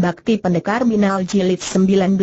Bakti Pendekar Binal Jilid 19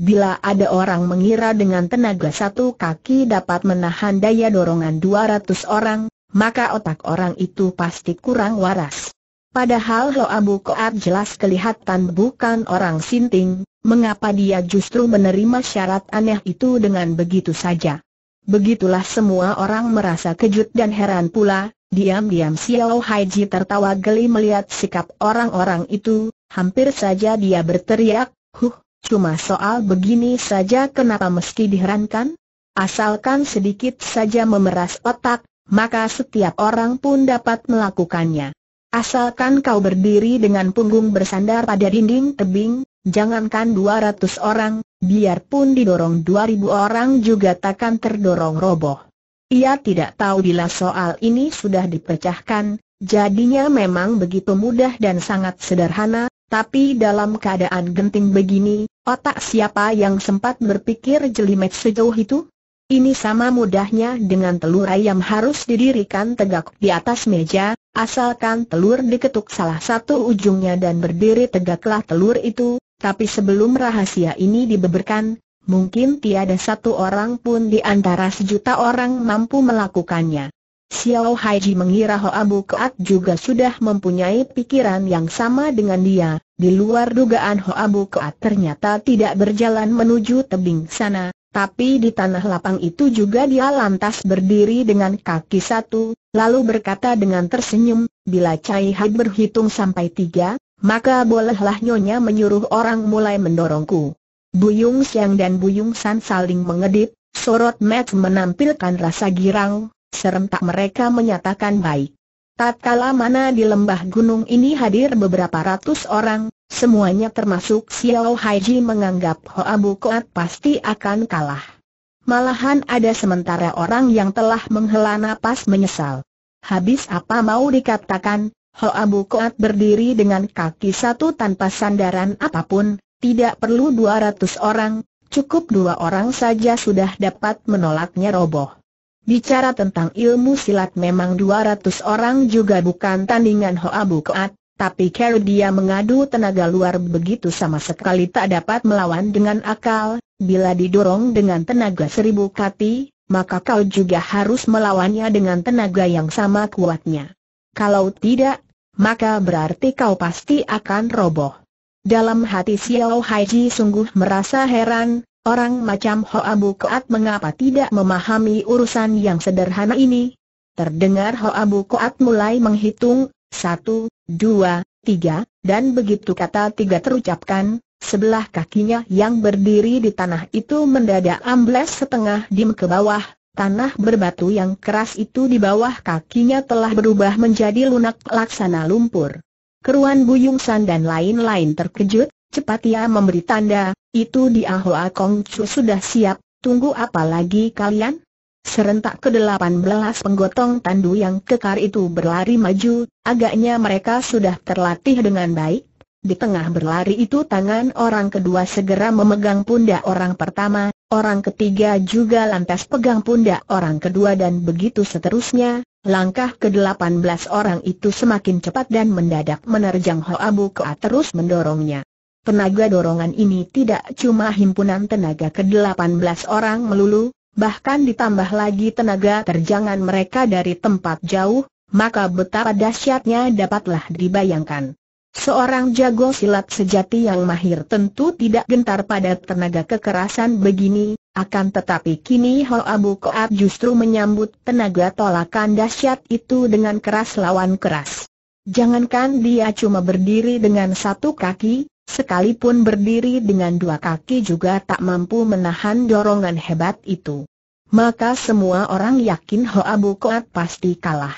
Bila ada orang mengira dengan tenaga satu kaki dapat menahan daya dorongan 200 orang, maka otak orang itu pasti kurang waras. Padahal Lo Abu Koat jelas kelihatan bukan orang sinting, mengapa dia justru menerima syarat aneh itu dengan begitu saja. Begitulah semua orang merasa kejut dan heran pula, diam-diam Xiao Haiji tertawa geli melihat sikap orang-orang itu, hampir saja dia berteriak, huh, cuma soal begini saja kenapa meski diherankan? Asalkan sedikit saja memeras otak, maka setiap orang pun dapat melakukannya. Asalkan kau berdiri dengan punggung bersandar pada dinding tebing, jangankan 200 orang, biarpun didorong 2000 orang juga takkan terdorong roboh. Ia tidak tahu bila soal ini sudah dipecahkan, jadinya memang begitu mudah dan sangat sederhana, tapi dalam keadaan genting begini, otak siapa yang sempat berpikir jelimet sejauh itu? Ini sama mudahnya dengan telur ayam harus didirikan tegak di atas meja, asalkan telur diketuk salah satu ujungnya dan berdiri tegaklah telur itu, tapi sebelum rahasia ini dibeberkan, mungkin tiada satu orang pun di antara sejuta orang mampu melakukannya. Xiao Haiji mengira Hoa Keat juga sudah mempunyai pikiran yang sama dengan dia. Di luar dugaan Hoa Keat ternyata tidak berjalan menuju tebing sana, tapi di tanah lapang itu juga dia lantas berdiri dengan kaki satu, lalu berkata dengan tersenyum, bila Cai Hai berhitung sampai tiga, maka bolehlah Nyonya menyuruh orang mulai mendorongku. Buyung Siang dan Buyung San saling mengedip, sorot match menampilkan rasa girang, serentak mereka menyatakan baik. Tatkala mana di lembah gunung ini hadir beberapa ratus orang, semuanya termasuk Xiao Haiji menganggap Hoa Bukoat pasti akan kalah. Malahan ada sementara orang yang telah menghela napas menyesal. Habis apa mau dikatakan, Hoa Bukoat berdiri dengan kaki satu tanpa sandaran apapun, tidak perlu dua ratus orang, cukup dua orang saja sudah dapat menolaknya roboh. Bicara tentang ilmu silat memang 200 orang juga bukan tandingan Hoa Bukoat, tapi kalau dia mengadu tenaga luar begitu sama sekali tak dapat melawan dengan akal, bila didorong dengan tenaga seribu kati, maka kau juga harus melawannya dengan tenaga yang sama kuatnya. Kalau tidak, maka berarti kau pasti akan roboh. Dalam hati Xiao Haiji sungguh merasa heran, Orang macam Hoa Koat mengapa tidak memahami urusan yang sederhana ini? Terdengar Hoa Koat mulai menghitung, satu, dua, tiga, dan begitu kata tiga terucapkan, sebelah kakinya yang berdiri di tanah itu mendadak ambles setengah dim ke bawah, Tanah berbatu yang keras itu di bawah kakinya telah berubah menjadi lunak laksana lumpur. Keruan Buyung San dan lain-lain terkejut, Cepat ia memberi tanda, itu di Hoa Kong Chu sudah siap, tunggu apa lagi kalian? Serentak ke delapan belas penggotong tandu yang kekar itu berlari maju, agaknya mereka sudah terlatih dengan baik. Di tengah berlari itu tangan orang kedua segera memegang pundak orang pertama, orang ketiga juga lantas pegang pundak orang kedua dan begitu seterusnya, langkah ke delapan belas orang itu semakin cepat dan mendadak menerjang Hoa Bukoa terus mendorongnya. Tenaga dorongan ini tidak cuma himpunan tenaga ke-18 orang melulu, bahkan ditambah lagi tenaga terjangan mereka dari tempat jauh, maka betapa dahsyatnya dapatlah dibayangkan. Seorang jago silat sejati yang mahir tentu tidak gentar pada tenaga kekerasan begini, akan tetapi kini Ho Abu Koab justru menyambut tenaga tolakan dahsyat itu dengan keras lawan keras. Jangankan dia cuma berdiri dengan satu kaki, Sekalipun berdiri dengan dua kaki juga tak mampu menahan dorongan hebat itu. Maka semua orang yakin Hoa Koat pasti kalah.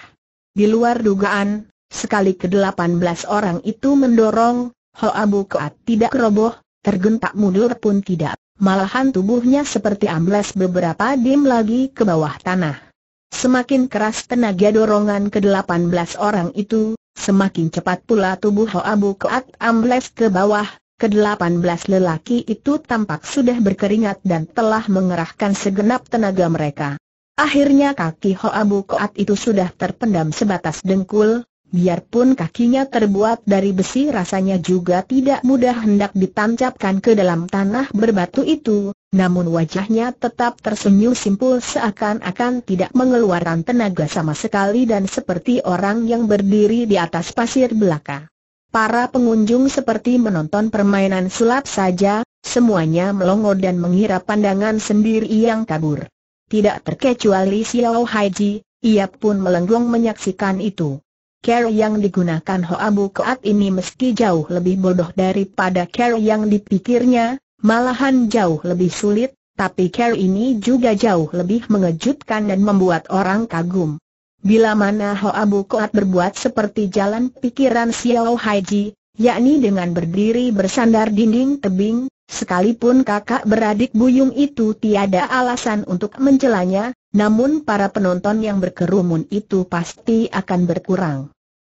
Di luar dugaan, sekali ke-18 orang itu mendorong, Hoa Koat tidak roboh, tergentak mundur pun tidak. Malahan tubuhnya seperti amblas beberapa dim lagi ke bawah tanah. Semakin keras tenaga dorongan ke-18 orang itu, Semakin cepat pula tubuh Hoa Bu Keat ambles ke bawah, kedelapan belas lelaki itu tampak sudah berkeringat dan telah mengerahkan segenap tenaga mereka. Akhirnya kaki Hoa Bu Keat itu sudah terpendam sebatas dengkul, Biarpun kakinya terbuat dari besi rasanya juga tidak mudah hendak ditancapkan ke dalam tanah berbatu itu, namun wajahnya tetap tersenyum simpul seakan-akan tidak mengeluarkan tenaga sama sekali dan seperti orang yang berdiri di atas pasir belaka. Para pengunjung seperti menonton permainan sulap saja, semuanya melongo dan mengira pandangan sendiri yang kabur. Tidak terkecuali Xiao Haiji, ia pun melenggong menyaksikan itu. Ker yang digunakan Hoabu Koat ini meski jauh lebih bodoh daripada Ker yang dipikirnya, malahan jauh lebih sulit, tapi Ker ini juga jauh lebih mengejutkan dan membuat orang kagum. Bila mana Hoabu Koat berbuat seperti jalan pikiran Xiao Haiji, yakni dengan berdiri bersandar dinding tebing, sekalipun kakak beradik buyung itu tiada alasan untuk mencelanya, namun para penonton yang berkerumun itu pasti akan berkurang.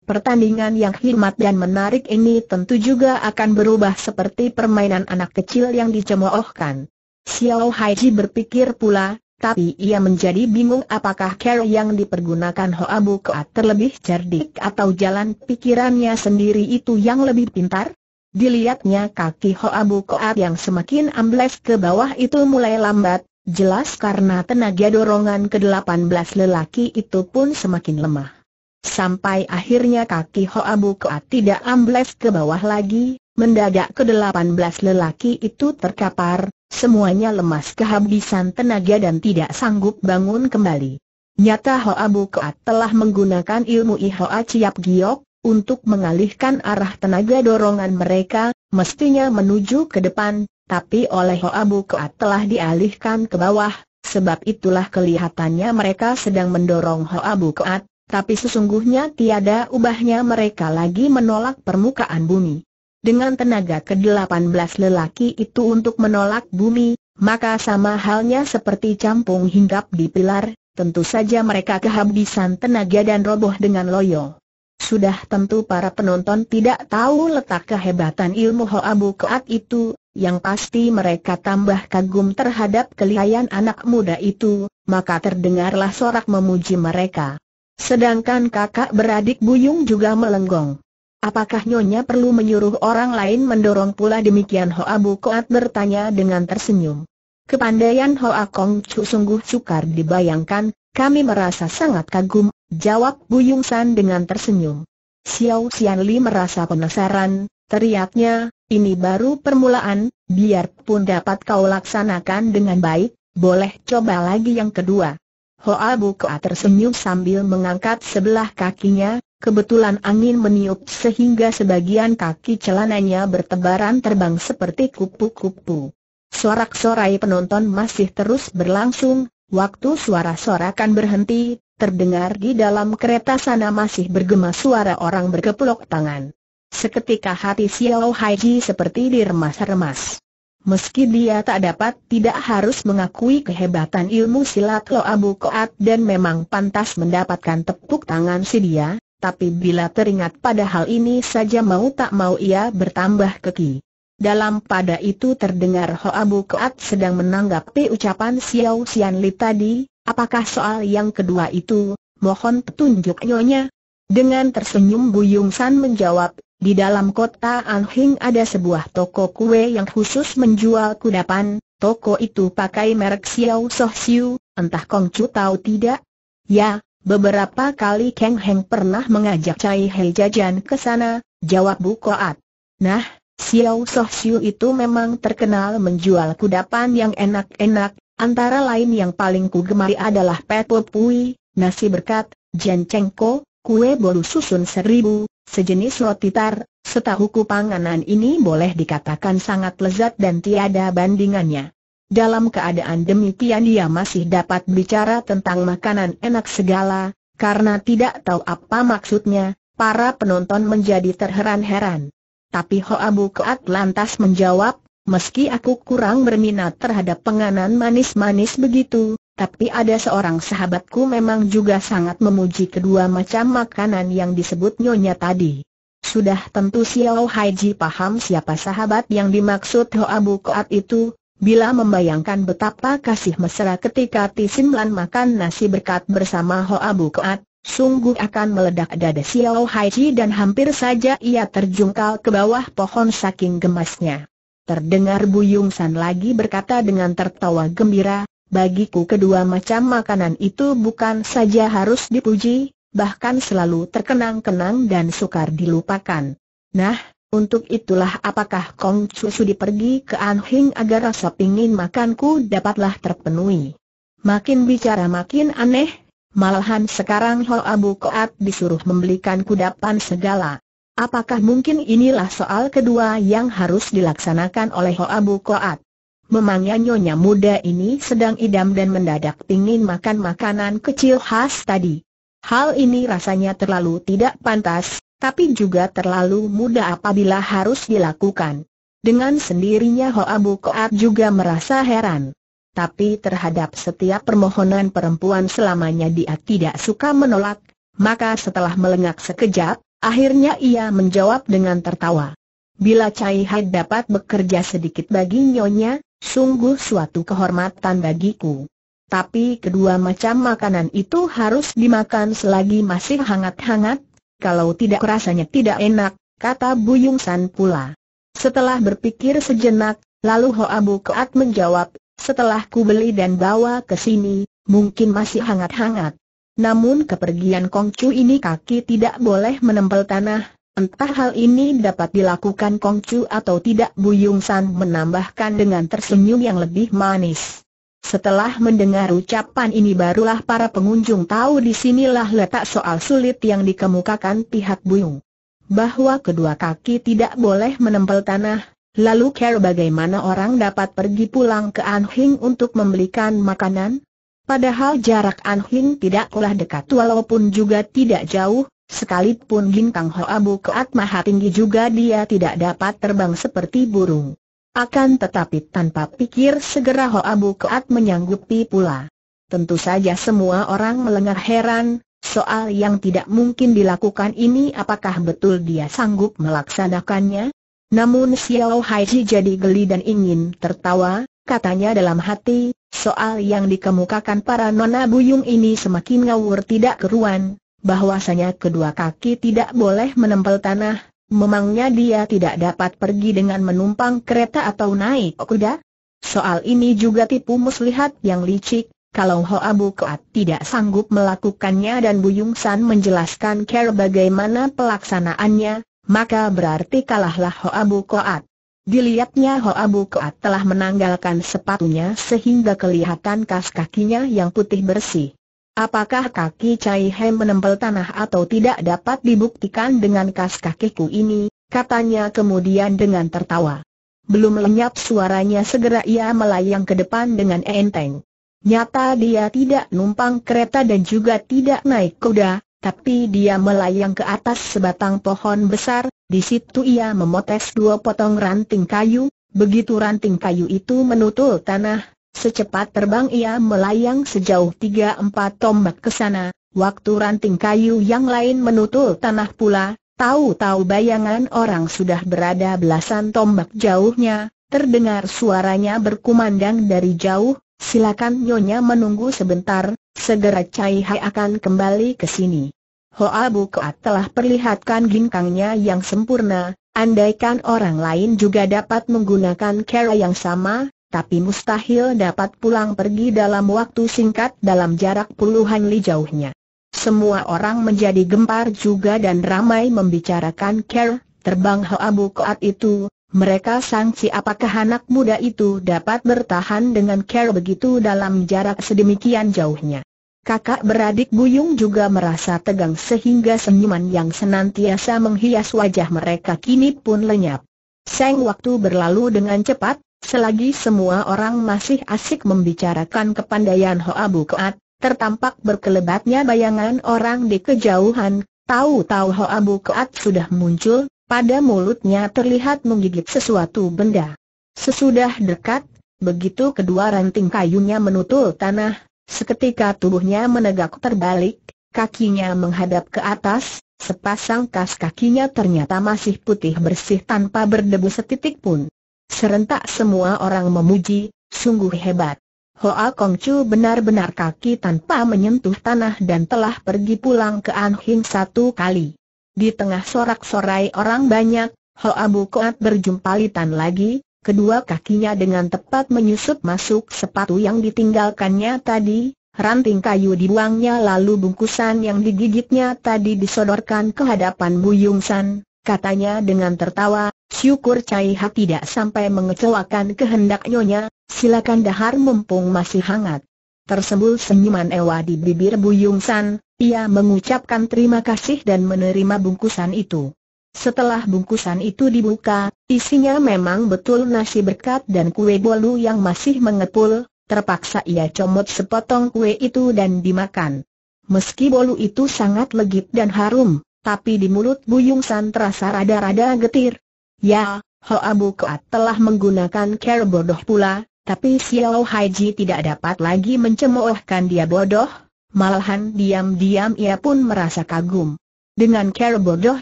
Pertandingan yang hikmat dan menarik ini tentu juga akan berubah seperti permainan anak kecil yang dicemoohkan. Xiao Haiji berpikir pula, tapi ia menjadi bingung apakah cara yang dipergunakan Hoa Bukoat terlebih cerdik atau jalan pikirannya sendiri itu yang lebih pintar? Dilihatnya kaki Hoa Bukoat yang semakin ambles ke bawah itu mulai lambat, Jelas karena tenaga dorongan ke-18 lelaki itu pun semakin lemah. Sampai akhirnya kaki Hoa Bukoat tidak ambles ke bawah lagi, mendadak ke-18 lelaki itu terkapar, semuanya lemas kehabisan tenaga dan tidak sanggup bangun kembali. Nyata Hoa Bukoat telah menggunakan ilmu Ihoa Ciap Giok, untuk mengalihkan arah tenaga dorongan mereka, mestinya menuju ke depan, tapi oleh Hoa Koat telah dialihkan ke bawah, sebab itulah kelihatannya mereka sedang mendorong Hoa Koat, tapi sesungguhnya tiada ubahnya mereka lagi menolak permukaan bumi. Dengan tenaga ke-18 lelaki itu untuk menolak bumi, maka sama halnya seperti campung hinggap di pilar, tentu saja mereka kehabisan tenaga dan roboh dengan loyo. Sudah tentu para penonton tidak tahu letak kehebatan ilmu Hoa Koat itu, yang pasti mereka tambah kagum terhadap kelihayan anak muda itu, maka terdengarlah sorak memuji mereka. Sedangkan kakak beradik Buyung juga melenggong. Apakah Nyonya perlu menyuruh orang lain mendorong pula demikian Hoa Bu Koat bertanya dengan tersenyum. Kepandaian Hoa Kong Chu sungguh sukar dibayangkan, kami merasa sangat kagum, jawab Buyung San dengan tersenyum. Xiao Xianli merasa penasaran, teriaknya, ini baru permulaan, biarpun dapat kau laksanakan dengan baik, boleh coba lagi yang kedua. Hoa Buka tersenyum sambil mengangkat sebelah kakinya, kebetulan angin meniup sehingga sebagian kaki celananya bertebaran terbang seperti kupu-kupu. Sorak-sorai penonton masih terus berlangsung, waktu suara-sorakan berhenti, terdengar di dalam kereta sana masih bergema suara orang berkeplok tangan. Seketika hati Xiao Haiji seperti diremas-remas. Meski dia tak dapat tidak harus mengakui kehebatan ilmu silat Lo Abu Koat dan memang pantas mendapatkan tepuk tangan si dia, tapi bila teringat pada hal ini saja mau tak mau ia bertambah keki. Dalam pada itu terdengar Ho Abu Koat sedang menanggapi ucapan Xiao Xian Li tadi, apakah soal yang kedua itu, mohon petunjuk nyonya. Dengan tersenyum Buyung San menjawab, di dalam kota Anhing ada sebuah toko kue yang khusus menjual kudapan, toko itu pakai merek Xiao Soh Xiu, entah Kong Chu tahu tidak? Ya, beberapa kali Kang Heng pernah mengajak Cai Hei jajan ke sana, jawab Bu Koat. Nah, Xiao Soh Xiu itu memang terkenal menjual kudapan yang enak-enak, antara lain yang paling kugemari adalah Pepo Pui, nasi berkat, Cheng Ko, kue bolu susun seribu, sejenis roti tar, setahuku panganan ini boleh dikatakan sangat lezat dan tiada bandingannya. Dalam keadaan demikian dia masih dapat bicara tentang makanan enak segala, karena tidak tahu apa maksudnya, para penonton menjadi terheran-heran. Tapi Hoa keat lantas menjawab, meski aku kurang berminat terhadap penganan manis-manis begitu, tapi ada seorang sahabatku memang juga sangat memuji kedua macam makanan yang disebut Nyonya tadi. Sudah tentu Xiao Haiji paham siapa sahabat yang dimaksud Ho Abu Koat itu, bila membayangkan betapa kasih mesra ketika Lan makan nasi berkat bersama Ho Abu Koat, sungguh akan meledak dada Xiao Haiji dan hampir saja ia terjungkal ke bawah pohon saking gemasnya. Terdengar Buyung San lagi berkata dengan tertawa gembira, Bagiku kedua macam makanan itu bukan saja harus dipuji, bahkan selalu terkenang-kenang dan sukar dilupakan. Nah, untuk itulah apakah Kong Chu Sudi pergi ke Anhing agar rasa pingin makanku dapatlah terpenuhi. Makin bicara makin aneh, malahan sekarang Ho Abu Koat disuruh membelikan kudapan segala. Apakah mungkin inilah soal kedua yang harus dilaksanakan oleh Ho Abu Koat? Memangnya nyonya muda ini sedang idam dan mendadak ingin makan makanan kecil khas tadi. Hal ini rasanya terlalu tidak pantas, tapi juga terlalu mudah apabila harus dilakukan. Dengan sendirinya Hoa Bu Koat juga merasa heran. Tapi terhadap setiap permohonan perempuan selamanya dia tidak suka menolak, maka setelah melengak sekejap, akhirnya ia menjawab dengan tertawa. Bila Cai Hai dapat bekerja sedikit bagi nyonya, Sungguh suatu kehormatan bagiku. Tapi kedua macam makanan itu harus dimakan selagi masih hangat-hangat, kalau tidak rasanya tidak enak, kata Buyung San pula. Setelah berpikir sejenak, lalu Hoa Bu Keat menjawab, setelah ku beli dan bawa ke sini, mungkin masih hangat-hangat. Namun kepergian Kongcu ini kaki tidak boleh menempel tanah, Entah hal ini dapat dilakukan Kongcu atau tidak Buyung San menambahkan dengan tersenyum yang lebih manis. Setelah mendengar ucapan ini barulah para pengunjung tahu disinilah letak soal sulit yang dikemukakan pihak Buyung. Bahwa kedua kaki tidak boleh menempel tanah, lalu care bagaimana orang dapat pergi pulang ke Anhing untuk membelikan makanan? Padahal jarak Anhing tidaklah dekat walaupun juga tidak jauh, Sekalipun Gintang Hoa keat Maha Tinggi juga dia tidak dapat terbang seperti burung. Akan tetapi tanpa pikir segera Hoa keat menyanggupi pula. Tentu saja semua orang melengar heran, soal yang tidak mungkin dilakukan ini apakah betul dia sanggup melaksanakannya? Namun Xiao Haiji jadi geli dan ingin tertawa, katanya dalam hati, soal yang dikemukakan para nona buyung ini semakin ngawur tidak keruan, bahwasanya kedua kaki tidak boleh menempel tanah, memangnya dia tidak dapat pergi dengan menumpang kereta atau naik kuda? Soal ini juga tipu muslihat yang licik, kalau Ho Abu Kuat tidak sanggup melakukannya dan Buyung San menjelaskan care bagaimana pelaksanaannya, maka berarti kalahlah Ho Abu Kuat. Dilihatnya Ho Abu Kuat telah menanggalkan sepatunya sehingga kelihatan kas kakinya yang putih bersih. Apakah kaki Cai Hem menempel tanah atau tidak dapat dibuktikan dengan kas kakiku ini, katanya kemudian dengan tertawa. Belum lenyap suaranya segera ia melayang ke depan dengan enteng. Nyata dia tidak numpang kereta dan juga tidak naik kuda, tapi dia melayang ke atas sebatang pohon besar, di situ ia memotes dua potong ranting kayu, begitu ranting kayu itu menutul tanah, Secepat terbang ia melayang sejauh tiga empat tombak ke sana, waktu ranting kayu yang lain menutul tanah pula, tahu-tahu bayangan orang sudah berada belasan tombak jauhnya, terdengar suaranya berkumandang dari jauh, silakan Nyonya menunggu sebentar, segera Cai Hai akan kembali ke sini. Hoa Kuat telah perlihatkan ginkangnya yang sempurna, andaikan orang lain juga dapat menggunakan cara yang sama, tapi mustahil dapat pulang pergi dalam waktu singkat dalam jarak puluhan li jauhnya. Semua orang menjadi gempar juga dan ramai membicarakan Ker, terbang abu Koat itu, mereka sangsi apakah anak muda itu dapat bertahan dengan Ker begitu dalam jarak sedemikian jauhnya. Kakak beradik Buyung juga merasa tegang sehingga senyuman yang senantiasa menghias wajah mereka kini pun lenyap. Seng waktu berlalu dengan cepat, Selagi semua orang masih asik membicarakan kepandaian Hoa Keat, tertampak berkelebatnya bayangan orang di kejauhan, tahu-tahu Hoa Keat sudah muncul, pada mulutnya terlihat menggigit sesuatu benda. Sesudah dekat, begitu kedua ranting kayunya menutul tanah, seketika tubuhnya menegak terbalik, kakinya menghadap ke atas, sepasang kas kakinya ternyata masih putih bersih tanpa berdebu setitik pun. Serentak semua orang memuji, sungguh hebat. Hoa Kong Chu benar-benar kaki tanpa menyentuh tanah dan telah pergi pulang ke Anhing satu kali. Di tengah sorak-sorai orang banyak, Hoa Koat berjumpa litan lagi, kedua kakinya dengan tepat menyusup masuk sepatu yang ditinggalkannya tadi, ranting kayu dibuangnya lalu bungkusan yang digigitnya tadi disodorkan ke hadapan Bu Yung San, katanya dengan tertawa, syukur Cai Hak tidak sampai mengecewakan kehendak nyonya, silakan dahar mumpung masih hangat. Tersembul senyuman ewa di bibir Buyung San, ia mengucapkan terima kasih dan menerima bungkusan itu. Setelah bungkusan itu dibuka, isinya memang betul nasi berkat dan kue bolu yang masih mengepul, terpaksa ia comot sepotong kue itu dan dimakan. Meski bolu itu sangat legit dan harum, tapi di mulut Buyung San terasa rada-rada getir. Ya, Hoa Kuat telah menggunakan care bodoh pula, tapi Xiao Haiji tidak dapat lagi mencemoohkan dia bodoh, malahan diam-diam ia pun merasa kagum. Dengan cara bodoh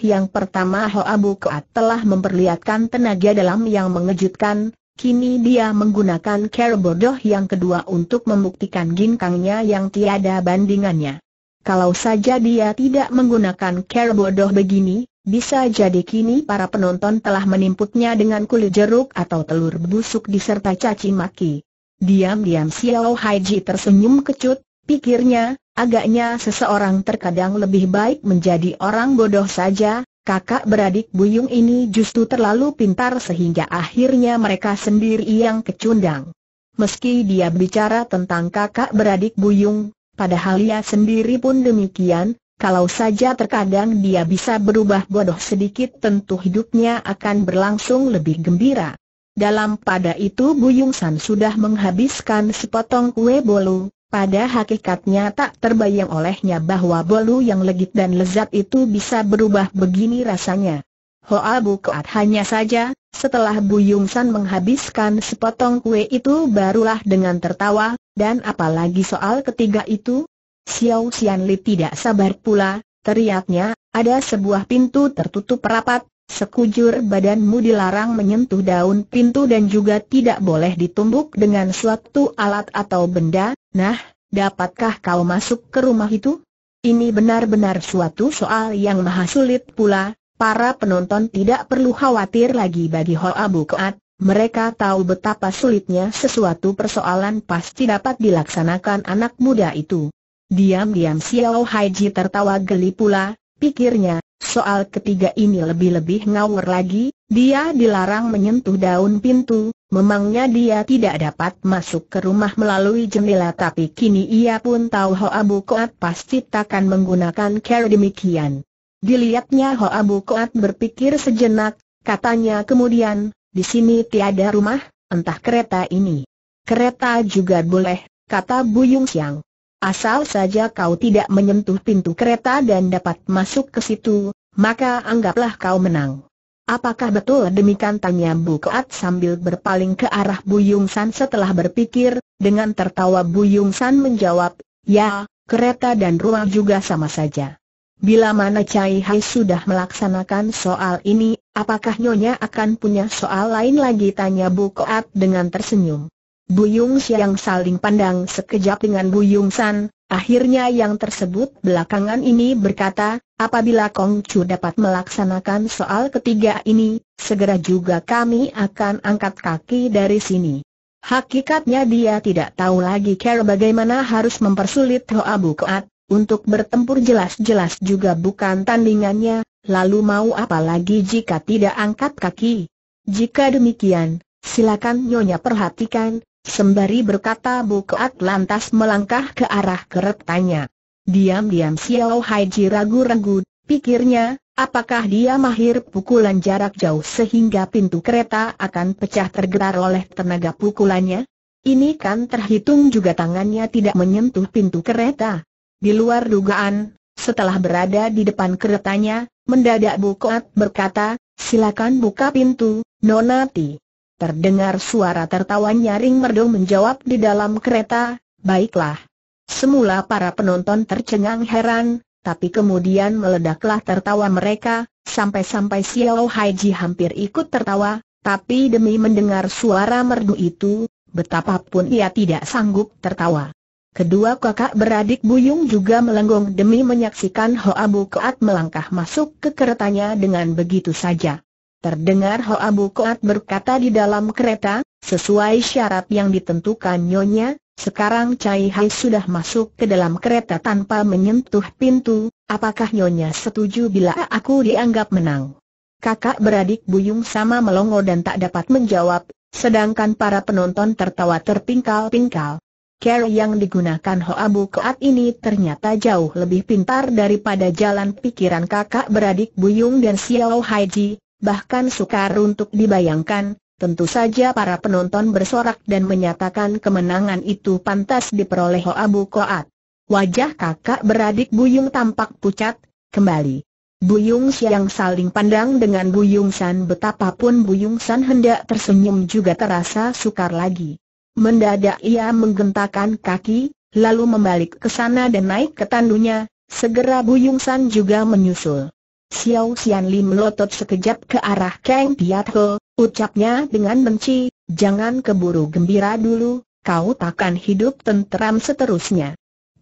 yang pertama Hoa Kuat telah memperlihatkan tenaga dalam yang mengejutkan, kini dia menggunakan cara yang kedua untuk membuktikan ginkangnya yang tiada bandingannya. Kalau saja dia tidak menggunakan cara bodoh begini, bisa jadi kini para penonton telah menimputnya dengan kulit jeruk atau telur busuk diserta caci maki. Diam-diam Xiao Haiji tersenyum kecut, pikirnya, agaknya seseorang terkadang lebih baik menjadi orang bodoh saja, kakak beradik Buyung ini justru terlalu pintar sehingga akhirnya mereka sendiri yang kecundang. Meski dia bicara tentang kakak beradik Buyung, Padahal ia sendiri pun demikian, kalau saja terkadang dia bisa berubah bodoh sedikit tentu hidupnya akan berlangsung lebih gembira. Dalam pada itu Buyung San sudah menghabiskan sepotong kue bolu, pada hakikatnya tak terbayang olehnya bahwa bolu yang legit dan lezat itu bisa berubah begini rasanya. Hoa Bukoat hanya saja, setelah Buyung San menghabiskan sepotong kue itu barulah dengan tertawa, dan apalagi soal ketiga itu? Xiao Xianli tidak sabar pula, teriaknya, ada sebuah pintu tertutup rapat, sekujur badanmu dilarang menyentuh daun pintu dan juga tidak boleh ditumbuk dengan suatu alat atau benda, nah, dapatkah kau masuk ke rumah itu? Ini benar-benar suatu soal yang mahasulit pula, para penonton tidak perlu khawatir lagi bagi Hoa Bukoat, mereka tahu betapa sulitnya sesuatu persoalan pasti dapat dilaksanakan anak muda itu. Diam-diam Xiao Haiji tertawa geli pula, pikirnya, soal ketiga ini lebih-lebih ngawur lagi, dia dilarang menyentuh daun pintu, memangnya dia tidak dapat masuk ke rumah melalui jendela tapi kini ia pun tahu Hoa Koat pasti takkan menggunakan cara demikian. Dilihatnya Hoa Koat berpikir sejenak, katanya kemudian, di sini tiada rumah, entah kereta ini. Kereta juga boleh, kata Buyung Siang. Asal saja kau tidak menyentuh pintu kereta dan dapat masuk ke situ, maka anggaplah kau menang. Apakah betul demikian tanya Bu Keat sambil berpaling ke arah Bu Yung San setelah berpikir, dengan tertawa Bu Yung San menjawab, ya, kereta dan ruang juga sama saja. Bila mana Cai Hai sudah melaksanakan soal ini, Apakah Nyonya akan punya soal lain lagi? Tanya Bu Koat dengan tersenyum. Buyung Siang saling pandang sekejap dengan Buyung San, akhirnya yang tersebut belakangan ini berkata, apabila Kong Chu dapat melaksanakan soal ketiga ini, segera juga kami akan angkat kaki dari sini. Hakikatnya dia tidak tahu lagi cara bagaimana harus mempersulit Hoa Koat, untuk bertempur jelas-jelas juga bukan tandingannya, Lalu mau apa lagi jika tidak angkat kaki? Jika demikian, silakan Nyonya perhatikan, sembari berkata Bukeat lantas melangkah ke arah keretanya. Diam-diam Xiao Haiji ragu-ragu, pikirnya, apakah dia mahir pukulan jarak jauh sehingga pintu kereta akan pecah tergerar oleh tenaga pukulannya? Ini kan terhitung juga tangannya tidak menyentuh pintu kereta. Di luar dugaan, setelah berada di depan keretanya, mendadak Bukoat berkata, silakan buka pintu, Nonati. Terdengar suara tertawa nyaring Merdu menjawab di dalam kereta, baiklah. Semula para penonton tercengang heran, tapi kemudian meledaklah tertawa mereka, sampai-sampai Xiao Haiji hampir ikut tertawa, tapi demi mendengar suara merdu itu, betapapun ia tidak sanggup tertawa. Kedua kakak beradik Buyung juga melenggong demi menyaksikan Ho Abu Koat melangkah masuk ke keretanya dengan begitu saja. Terdengar Ho Abu Koat berkata di dalam kereta, sesuai syarat yang ditentukan Nyonya, sekarang Cai Hai sudah masuk ke dalam kereta tanpa menyentuh pintu, apakah Nyonya setuju bila aku dianggap menang? Kakak beradik Buyung sama melongo dan tak dapat menjawab, sedangkan para penonton tertawa terpingkal-pingkal. Care yang digunakan Hoabu Koat ini ternyata jauh lebih pintar daripada jalan pikiran kakak beradik Buyung dan Xiao Haiji, bahkan sukar untuk dibayangkan, tentu saja para penonton bersorak dan menyatakan kemenangan itu pantas diperoleh Hoabu Koat. Wajah kakak beradik Buyung tampak pucat, kembali. Buyung Siang saling pandang dengan Buyung San betapapun Buyung San hendak tersenyum juga terasa sukar lagi. Mendadak ia menggentakkan kaki, lalu membalik ke sana dan naik ke tandunya, segera Buyung San juga menyusul. Xiao Xianli melotot sekejap ke arah Kang Ho, ucapnya dengan benci, jangan keburu gembira dulu, kau takkan hidup tenteram seterusnya.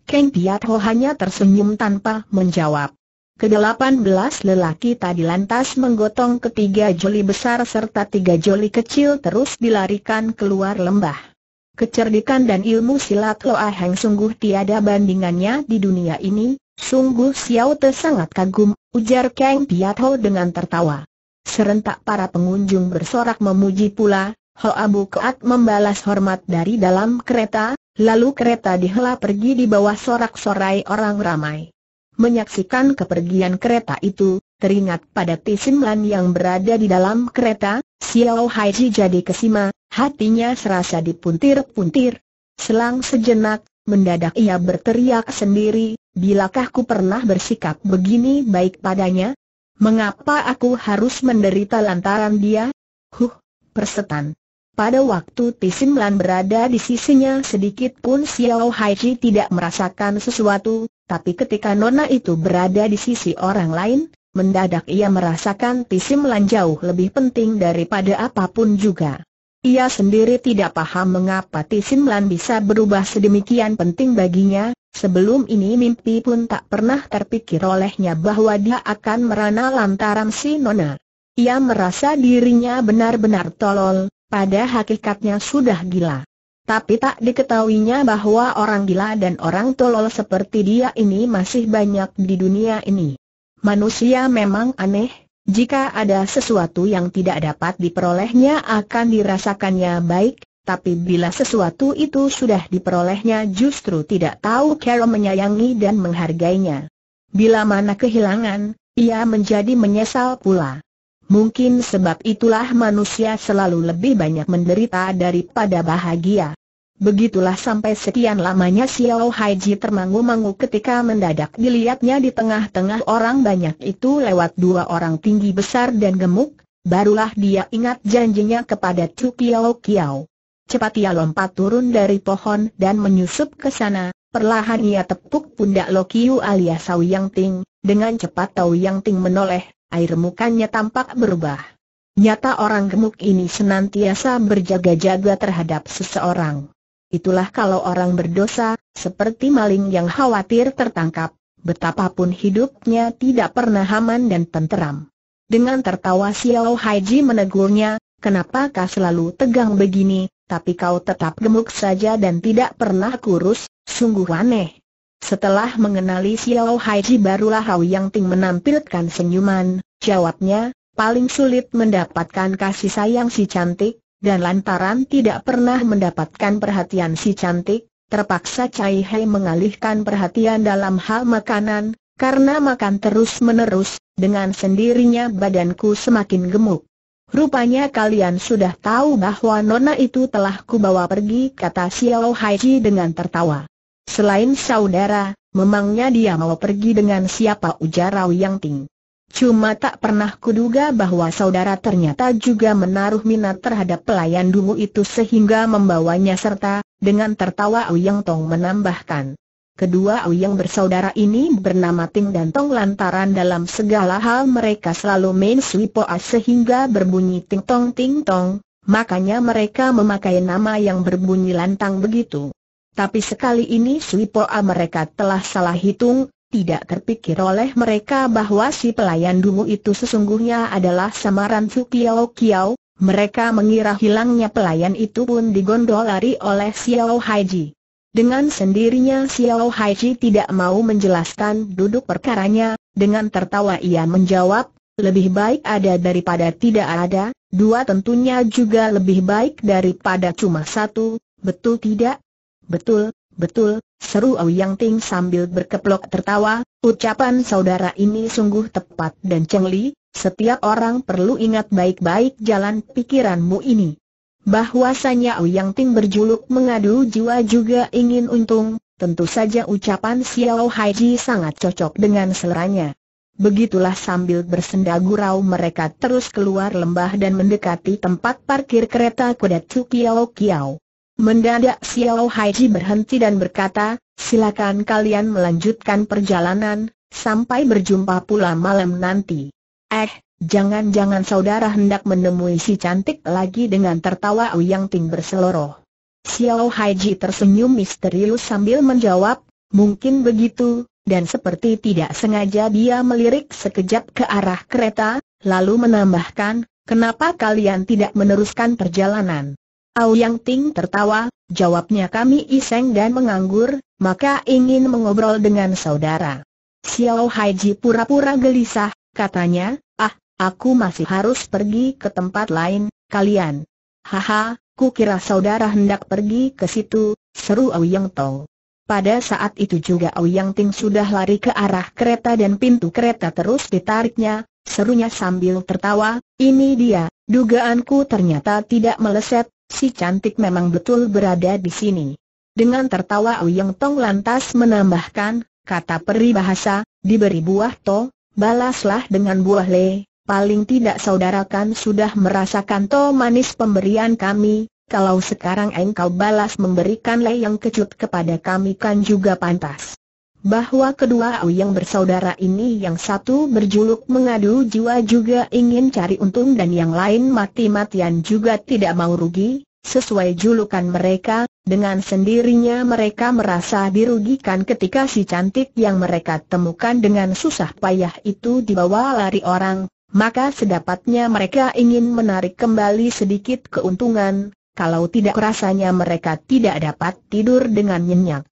Kang Ho hanya tersenyum tanpa menjawab. Kedelapan belas lelaki tadi lantas menggotong ketiga joli besar serta tiga joli kecil terus dilarikan keluar lembah. Kecerdikan dan ilmu silat Loa Heng sungguh tiada bandingannya di dunia ini, sungguh Xiao Te sangat kagum, ujar Kang Piat Ho dengan tertawa. Serentak para pengunjung bersorak memuji pula, Hoa Keat membalas hormat dari dalam kereta, lalu kereta dihela pergi di bawah sorak-sorai orang ramai. Menyaksikan kepergian kereta itu, teringat pada Tisimlan yang berada di dalam kereta, Xiao Haiji jadi kesima, Hatinya serasa dipuntir-puntir. Selang sejenak, mendadak ia berteriak sendiri, bilakah ku pernah bersikap begini baik padanya? Mengapa aku harus menderita lantaran dia? Huh, persetan. Pada waktu Tisimlan berada di sisinya sedikit pun Xiao Haiji tidak merasakan sesuatu, tapi ketika Nona itu berada di sisi orang lain, mendadak ia merasakan Tisimlan jauh lebih penting daripada apapun juga. Ia sendiri tidak paham mengapa Tisin Lan bisa berubah sedemikian penting baginya, sebelum ini mimpi pun tak pernah terpikir olehnya bahwa dia akan merana lantaran si Nona. Ia merasa dirinya benar-benar tolol, pada hakikatnya sudah gila. Tapi tak diketahuinya bahwa orang gila dan orang tolol seperti dia ini masih banyak di dunia ini. Manusia memang aneh, jika ada sesuatu yang tidak dapat diperolehnya akan dirasakannya baik, tapi bila sesuatu itu sudah diperolehnya justru tidak tahu cara menyayangi dan menghargainya. Bila mana kehilangan, ia menjadi menyesal pula. Mungkin sebab itulah manusia selalu lebih banyak menderita daripada bahagia. Begitulah sampai sekian lamanya Xiao Haiji termangu-mangu ketika mendadak dilihatnya di tengah-tengah orang banyak itu lewat dua orang tinggi besar dan gemuk, barulah dia ingat janjinya kepada Chu Kiao Kiao. Cepat ia lompat turun dari pohon dan menyusup ke sana, perlahan ia tepuk pundak Lo Kiu alias Sao Yang Ting, dengan cepat Tau Yang Ting menoleh, air mukanya tampak berubah. Nyata orang gemuk ini senantiasa berjaga-jaga terhadap seseorang. Itulah kalau orang berdosa, seperti maling yang khawatir tertangkap, betapapun hidupnya tidak pernah aman dan tenteram. Dengan tertawa Xiao Haiji menegurnya, kenapa kau selalu tegang begini, tapi kau tetap gemuk saja dan tidak pernah kurus, sungguh aneh. Setelah mengenali Xiao Haiji barulah Hao Yang Ting menampilkan senyuman, jawabnya, paling sulit mendapatkan kasih sayang si cantik, dan lantaran tidak pernah mendapatkan perhatian si cantik, terpaksa Cai Hei mengalihkan perhatian dalam hal makanan, karena makan terus-menerus, dengan sendirinya badanku semakin gemuk. Rupanya kalian sudah tahu bahwa nona itu telah kubawa pergi kata Xiao Haiji dengan tertawa. Selain saudara, memangnya dia mau pergi dengan siapa ujar Rao Yang Ting. Cuma tak pernah kuduga bahwa saudara ternyata juga menaruh minat terhadap pelayan dungu itu sehingga membawanya serta, dengan tertawa Uyang Tong menambahkan. Kedua Uyang bersaudara ini bernama Ting dan Tong lantaran dalam segala hal mereka selalu main swipoa sehingga berbunyi Ting Tong Ting Tong, makanya mereka memakai nama yang berbunyi lantang begitu. Tapi sekali ini Swipoa mereka telah salah hitung, tidak terpikir oleh mereka bahwa si pelayan dungu itu sesungguhnya adalah samaran Fu Kiao Kiao, mereka mengira hilangnya pelayan itu pun digondolari oleh Xiao Haiji. Dengan sendirinya Xiao Haiji tidak mau menjelaskan duduk perkaranya, dengan tertawa ia menjawab, lebih baik ada daripada tidak ada, dua tentunya juga lebih baik daripada cuma satu, betul tidak? Betul, Betul, seru Yang Ting sambil berkeplok tertawa, ucapan saudara ini sungguh tepat dan cengli, setiap orang perlu ingat baik-baik jalan pikiranmu ini. Bahwasanya Yang Ting berjuluk mengadu jiwa juga ingin untung, tentu saja ucapan Xiao Haiji sangat cocok dengan seleranya. Begitulah sambil bersenda gurau mereka terus keluar lembah dan mendekati tempat parkir kereta kuda Tsukiao Kiao. Mendadak Xiao Haiji berhenti dan berkata, silakan kalian melanjutkan perjalanan, sampai berjumpa pula malam nanti. Eh, jangan-jangan saudara hendak menemui si cantik lagi dengan tertawa Uyang Ting berseloroh. Xiao Haiji tersenyum misterius sambil menjawab, mungkin begitu, dan seperti tidak sengaja dia melirik sekejap ke arah kereta, lalu menambahkan, kenapa kalian tidak meneruskan perjalanan? Yang Ting tertawa, jawabnya kami iseng dan menganggur, maka ingin mengobrol dengan saudara. Xiao Haiji pura-pura gelisah, katanya, ah, aku masih harus pergi ke tempat lain, kalian. Haha, ku kira saudara hendak pergi ke situ, seru Yang Tong. Pada saat itu juga Yang Ting sudah lari ke arah kereta dan pintu kereta terus ditariknya, serunya sambil tertawa, ini dia, dugaanku ternyata tidak meleset, si cantik memang betul berada di sini. Dengan tertawa Uyeng Tong lantas menambahkan, kata peribahasa, diberi buah to, balaslah dengan buah le, paling tidak saudarakan sudah merasakan to manis pemberian kami, kalau sekarang engkau balas memberikan le yang kecut kepada kami kan juga pantas bahwa kedua yang bersaudara ini yang satu berjuluk mengadu jiwa juga ingin cari untung dan yang lain mati-matian juga tidak mau rugi, sesuai julukan mereka, dengan sendirinya mereka merasa dirugikan ketika si cantik yang mereka temukan dengan susah payah itu dibawa lari orang, maka sedapatnya mereka ingin menarik kembali sedikit keuntungan, kalau tidak rasanya mereka tidak dapat tidur dengan nyenyak.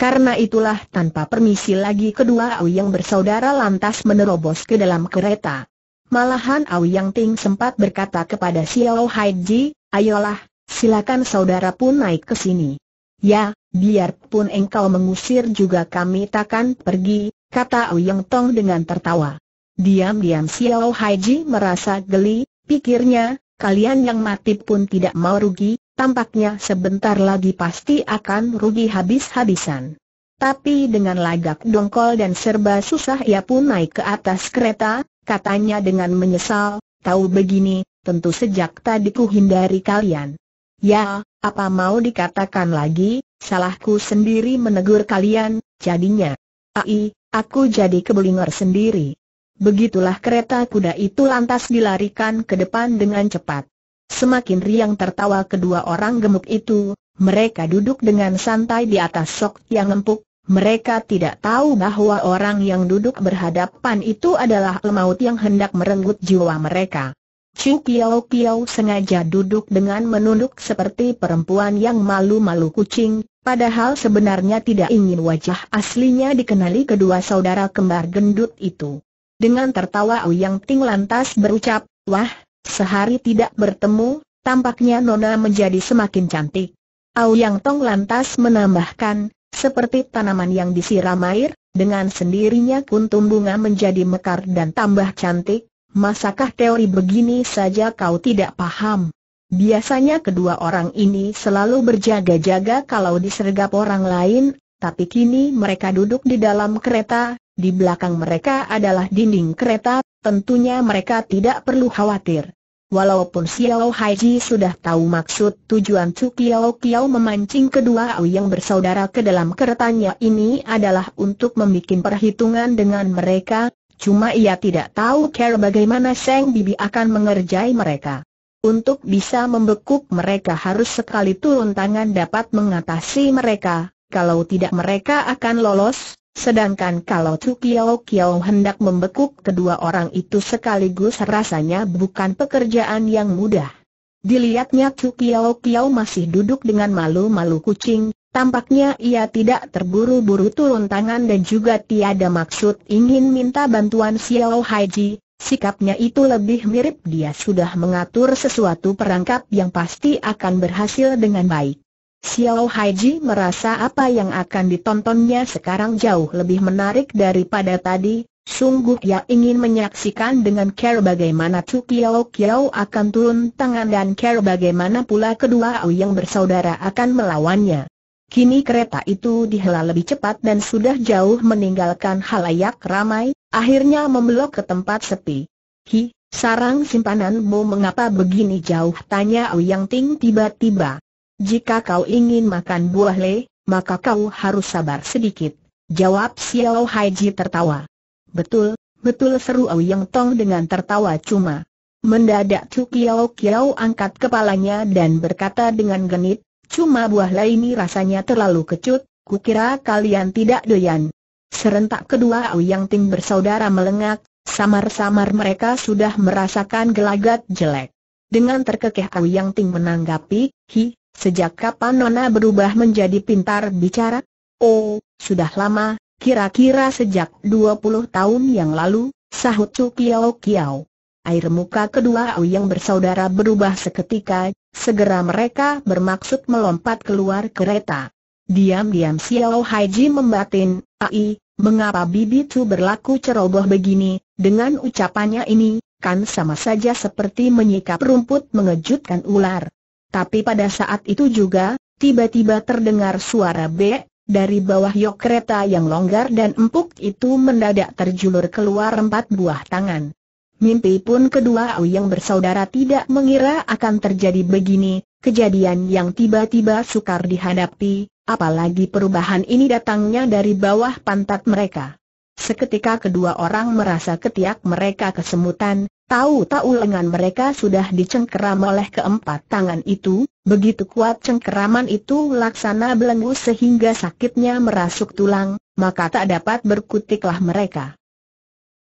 Karena itulah tanpa permisi lagi kedua Auyang bersaudara lantas menerobos ke dalam kereta. Malahan Auyang Ting sempat berkata kepada Xiao Haiji, ayolah, silakan saudara pun naik ke sini. Ya, biarpun engkau mengusir juga kami takkan pergi, kata Auyang Tong dengan tertawa. Diam-diam Xiao Haiji merasa geli, pikirnya, kalian yang mati pun tidak mau rugi, tampaknya sebentar lagi pasti akan rugi habis-habisan. Tapi dengan lagak dongkol dan serba susah ia pun naik ke atas kereta, katanya dengan menyesal, tahu begini, tentu sejak tadi ku hindari kalian. Ya, apa mau dikatakan lagi, salahku sendiri menegur kalian, jadinya. Ai, aku jadi kebelinger sendiri. Begitulah kereta kuda itu lantas dilarikan ke depan dengan cepat. Semakin riang tertawa kedua orang gemuk itu, mereka duduk dengan santai di atas sok yang empuk, mereka tidak tahu bahwa orang yang duduk berhadapan itu adalah lemaut yang hendak merenggut jiwa mereka. Chu Kiao Kiao sengaja duduk dengan menunduk seperti perempuan yang malu-malu kucing, padahal sebenarnya tidak ingin wajah aslinya dikenali kedua saudara kembar gendut itu. Dengan tertawa Uyang Ting lantas berucap, Wah, Sehari tidak bertemu, tampaknya Nona menjadi semakin cantik. Au Yang Tong lantas menambahkan, seperti tanaman yang disiram air, dengan sendirinya kuntum bunga menjadi mekar dan tambah cantik, masakah teori begini saja kau tidak paham? Biasanya kedua orang ini selalu berjaga-jaga kalau disergap orang lain, tapi kini mereka duduk di dalam kereta, di belakang mereka adalah dinding kereta, tentunya mereka tidak perlu khawatir. Walaupun Xiao Haiji sudah tahu maksud tujuan Chu Kiao Kiao memancing kedua yang bersaudara ke dalam keretanya ini adalah untuk membuat perhitungan dengan mereka, cuma ia tidak tahu cara bagaimana Sheng Bibi akan mengerjai mereka. Untuk bisa membekuk mereka harus sekali turun tangan dapat mengatasi mereka, kalau tidak mereka akan lolos, Sedangkan kalau Chu Kiao Kiao hendak membekuk kedua orang itu sekaligus rasanya bukan pekerjaan yang mudah. Dilihatnya Chu Kiao Kiao masih duduk dengan malu-malu kucing, tampaknya ia tidak terburu-buru turun tangan dan juga tiada maksud ingin minta bantuan Xiao Haiji, Sikapnya itu lebih mirip dia sudah mengatur sesuatu perangkap yang pasti akan berhasil dengan baik. Xiao Haiji merasa apa yang akan ditontonnya sekarang jauh lebih menarik daripada tadi, sungguh ia ingin menyaksikan dengan care bagaimana Chu Kiao Kiao akan turun tangan dan care bagaimana pula kedua Au yang bersaudara akan melawannya. Kini kereta itu dihela lebih cepat dan sudah jauh meninggalkan halayak ramai, akhirnya membelok ke tempat sepi. Hi, sarang simpananmu mengapa begini jauh? Tanya Au Yang Ting tiba-tiba. Jika kau ingin makan buah le, maka kau harus sabar sedikit. Jawab Xiao Haiji tertawa. Betul, betul seru Au Yang Tong dengan tertawa cuma. Mendadak Chu Kiao Kiao angkat kepalanya dan berkata dengan genit, cuma buah le ini rasanya terlalu kecut, kukira kalian tidak doyan. Serentak kedua Au Yang Ting bersaudara melengak, samar-samar mereka sudah merasakan gelagat jelek. Dengan terkekeh Au Yang Ting menanggapi, hi, Sejak kapan Nona berubah menjadi pintar bicara? Oh, sudah lama, kira-kira sejak 20 tahun yang lalu, sahut Su Kiao Kiao. Air muka kedua Auyang bersaudara berubah seketika, segera mereka bermaksud melompat keluar kereta. Diam-diam Xiao Haiji membatin, Ai, mengapa Bibi Chu berlaku ceroboh begini, dengan ucapannya ini, kan sama saja seperti menyikap rumput mengejutkan ular. Tapi pada saat itu juga, tiba-tiba terdengar suara B, dari bawah yok kereta yang longgar dan empuk itu mendadak terjulur keluar empat buah tangan. Mimpi pun kedua yang bersaudara tidak mengira akan terjadi begini, kejadian yang tiba-tiba sukar dihadapi, apalagi perubahan ini datangnya dari bawah pantat mereka. Seketika kedua orang merasa ketiak mereka kesemutan, Tahu-tahu lengan mereka sudah dicengkeram oleh keempat tangan itu, begitu kuat cengkeraman itu laksana belenggu sehingga sakitnya merasuk tulang, maka tak dapat berkutiklah mereka.